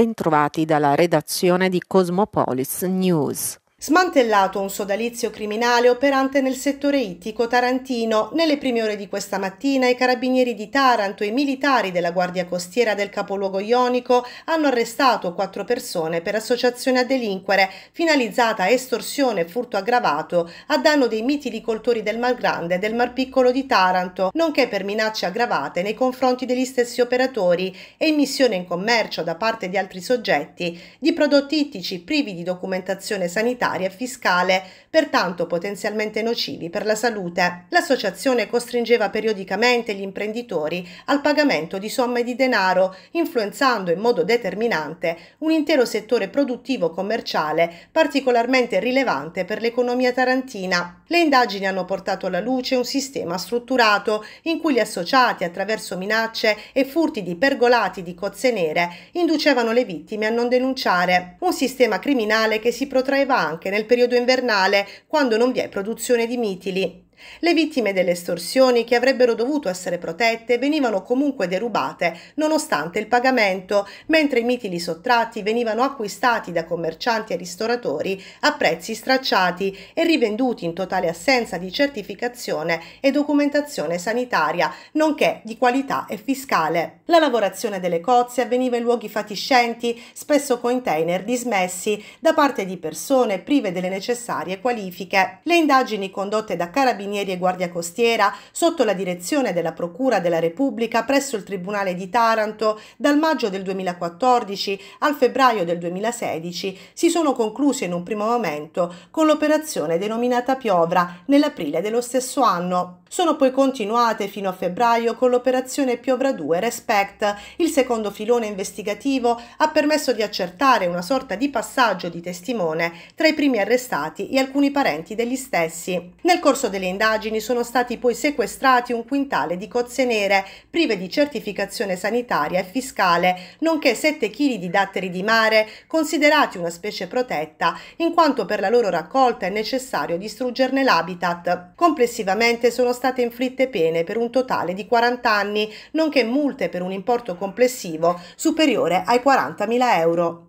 Bentrovati dalla redazione di Cosmopolis News. Smantellato un sodalizio criminale operante nel settore ittico tarantino, nelle prime ore di questa mattina i carabinieri di Taranto e i militari della Guardia Costiera del capoluogo ionico hanno arrestato quattro persone per associazione a delinquere finalizzata a estorsione e furto aggravato a danno dei mitilicoltori del Mar Grande e del Mar Piccolo di Taranto, nonché per minacce aggravate nei confronti degli stessi operatori e immissione in commercio da parte di altri soggetti di prodotti ittici privi di documentazione sanitaria sanitaria e fiscale, pertanto potenzialmente nocivi per la salute. L'associazione costringeva periodicamente gli imprenditori al pagamento di somme di denaro, influenzando in modo determinante un intero settore produttivo commerciale particolarmente rilevante per l'economia tarantina. Le indagini hanno portato alla luce un sistema strutturato in cui gli associati, attraverso minacce e furti di pergolati di cozze nere, inducevano le vittime a non denunciare. Un sistema criminale che si protraeva anche anche nel periodo invernale quando non vi è produzione di mitili. Le vittime delle estorsioni, che avrebbero dovuto essere protette, venivano comunque derubate nonostante il pagamento, mentre i mitili sottratti venivano acquistati da commercianti e ristoratori a prezzi stracciati e rivenduti in totale assenza di certificazione e documentazione sanitaria, nonché di qualità e fiscale. La lavorazione delle cozze avveniva in luoghi fatiscenti, spesso container dismessi da parte di persone prive delle necessarie qualifiche. Le indagini condotte da carabinieri Carabinieri e Guardia Costiera sotto la direzione della Procura della Repubblica presso il Tribunale di Taranto dal maggio del 2014 al febbraio del 2016 si sono concluse in un primo momento con l'operazione denominata Piovra nell'aprile dello stesso anno. Sono poi continuate fino a febbraio con l'operazione Piovra 2 Respect. Il secondo filone investigativo ha permesso di accertare una sorta di passaggio di testimone tra i primi arrestati e alcuni parenti degli stessi. Nel corso delle indagini indagini sono stati poi sequestrati un quintale di cozze nere prive di certificazione sanitaria e fiscale, nonché 7 kg di datteri di mare, considerati una specie protetta, in quanto per la loro raccolta è necessario distruggerne l'habitat. Complessivamente sono state inflitte pene per un totale di 40 anni, nonché multe per un importo complessivo superiore ai 40.000 euro.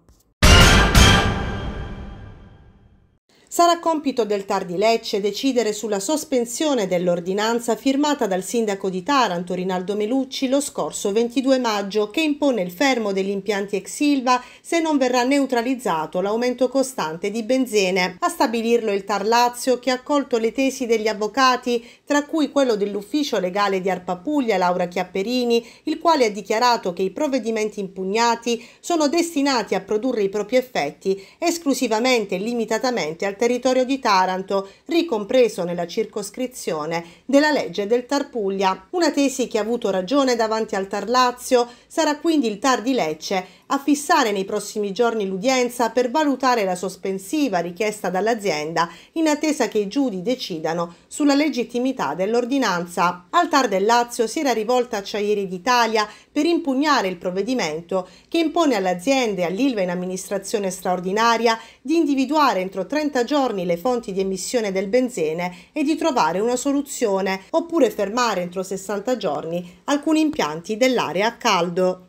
Sarà compito del TAR di Lecce decidere sulla sospensione dell'ordinanza firmata dal sindaco di Taranto Rinaldo Melucci lo scorso 22 maggio che impone il fermo degli impianti ex Silva se non verrà neutralizzato l'aumento costante di benzene. A stabilirlo il TAR Lazio che ha accolto le tesi degli avvocati tra cui quello dell'ufficio legale di Arpapuglia Laura Chiapperini il quale ha dichiarato che i provvedimenti impugnati sono destinati a produrre i propri effetti esclusivamente e limitatamente al territorio di Taranto, ricompreso nella circoscrizione della legge del Tarpuglia. Una tesi che ha avuto ragione davanti al Tar Lazio, sarà quindi il Tar di Lecce a fissare nei prossimi giorni l'udienza per valutare la sospensiva richiesta dall'azienda in attesa che i giudici decidano sulla legittimità dell'ordinanza. Al Tar del Lazio si era rivolta Acciaieri d'Italia per impugnare il provvedimento che impone all'azienda e all'ILVA in amministrazione straordinaria di individuare entro 30 giorni giorni le fonti di emissione del benzene e di trovare una soluzione oppure fermare entro 60 giorni alcuni impianti dell'area a caldo.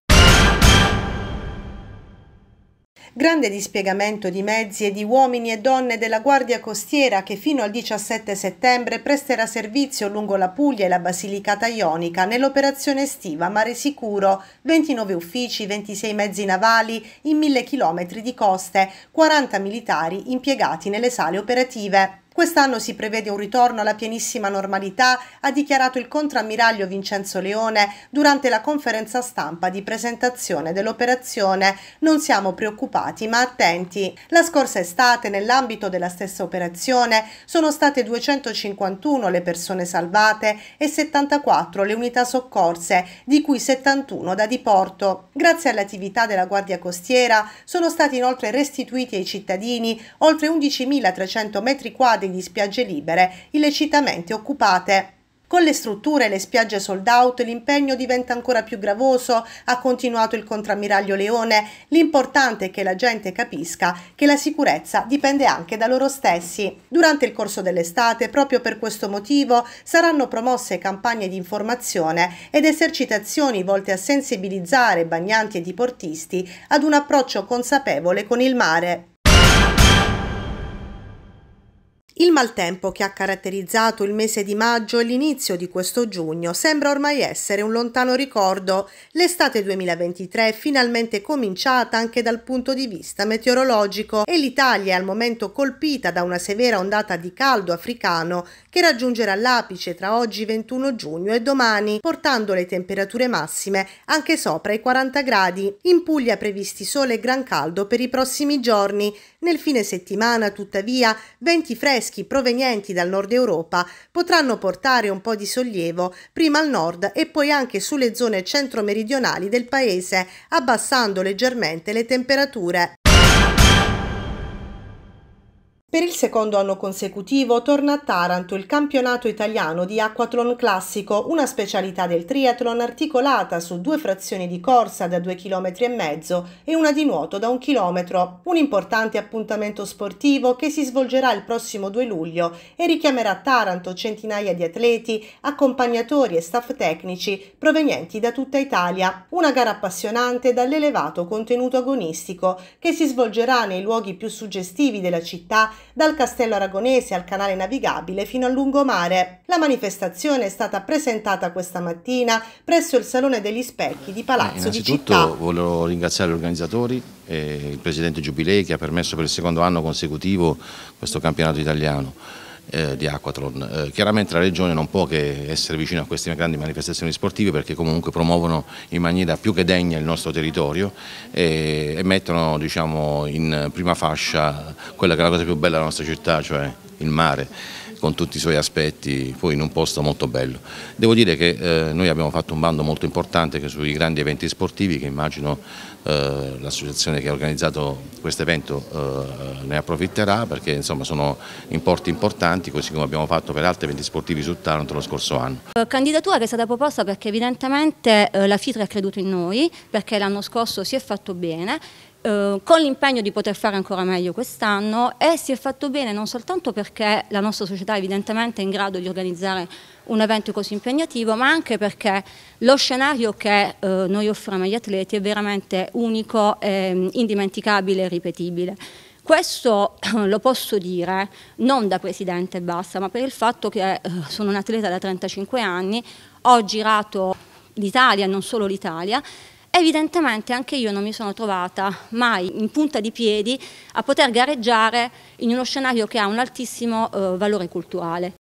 Grande dispiegamento di mezzi e di uomini e donne della Guardia Costiera che fino al 17 settembre presterà servizio lungo la Puglia e la Basilicata Ionica nell'operazione estiva Mare Sicuro, 29 uffici, 26 mezzi navali in 1000 km di coste, 40 militari impiegati nelle sale operative. Quest'anno si prevede un ritorno alla pienissima normalità, ha dichiarato il contrammiraglio Vincenzo Leone durante la conferenza stampa di presentazione dell'operazione Non siamo preoccupati ma attenti. La scorsa estate, nell'ambito della stessa operazione, sono state 251 le persone salvate e 74 le unità soccorse, di cui 71 da diporto. Grazie all'attività della Guardia Costiera sono stati inoltre restituiti ai cittadini oltre 11.300 metri quadri di spiagge libere illecitamente occupate. Con le strutture e le spiagge sold out l'impegno diventa ancora più gravoso, ha continuato il contrammiraglio Leone. L'importante è che la gente capisca che la sicurezza dipende anche da loro stessi. Durante il corso dell'estate, proprio per questo motivo, saranno promosse campagne di informazione ed esercitazioni volte a sensibilizzare bagnanti e diportisti ad un approccio consapevole con il mare. Il maltempo che ha caratterizzato il mese di maggio e l'inizio di questo giugno sembra ormai essere un lontano ricordo. L'estate 2023 è finalmente cominciata anche dal punto di vista meteorologico e l'Italia è al momento colpita da una severa ondata di caldo africano che raggiungerà l'apice tra oggi 21 giugno e domani, portando le temperature massime anche sopra i 40 gradi. In Puglia previsti sole e gran caldo per i prossimi giorni. Nel fine settimana, tuttavia, venti freschi tedeschi provenienti dal nord Europa potranno portare un po' di sollievo prima al nord e poi anche sulle zone centro-meridionali del paese, abbassando leggermente le temperature. Per il secondo anno consecutivo torna a Taranto il campionato italiano di Aquatron classico, una specialità del triathlon articolata su due frazioni di corsa da 2,5 km e una di nuoto da 1 km. Un importante appuntamento sportivo che si svolgerà il prossimo 2 luglio e richiamerà a Taranto centinaia di atleti, accompagnatori e staff tecnici provenienti da tutta Italia. Una gara appassionante dall'elevato contenuto agonistico che si svolgerà nei luoghi più suggestivi della città dal castello aragonese al canale navigabile fino al lungomare. La manifestazione è stata presentata questa mattina presso il Salone degli Specchi di Palazzo eh, di Città. Innanzitutto volevo ringraziare gli organizzatori e il presidente Giubilei che ha permesso per il secondo anno consecutivo questo campionato italiano eh, di Aquatron. Eh, chiaramente la Regione non può che essere vicina a queste grandi manifestazioni sportive perché comunque promuovono in maniera più che degna il nostro territorio e, e mettono diciamo, in prima fascia quella che è la cosa più bella della nostra città, cioè il mare con tutti i suoi aspetti, poi in un posto molto bello. Devo dire che eh, noi abbiamo fatto un bando molto importante sui grandi eventi sportivi che immagino eh, l'associazione che ha organizzato questo evento eh, ne approfitterà perché insomma sono importi importanti così come abbiamo fatto per altri eventi sportivi su Taranto lo scorso anno. Eh, candidatura che è stata proposta perché evidentemente eh, la FITRE ha creduto in noi perché l'anno scorso si è fatto bene eh, con l'impegno di poter fare ancora meglio quest'anno e si è fatto bene non soltanto perché la nostra società evidentemente è in grado di organizzare un evento così impegnativo, ma anche perché lo scenario che eh, noi offriamo agli atleti è veramente unico, eh, indimenticabile e ripetibile. Questo eh, lo posso dire non da presidente e basta, ma per il fatto che eh, sono un atleta da 35 anni, ho girato l'Italia e non solo l'Italia Evidentemente anche io non mi sono trovata mai in punta di piedi a poter gareggiare in uno scenario che ha un altissimo eh, valore culturale.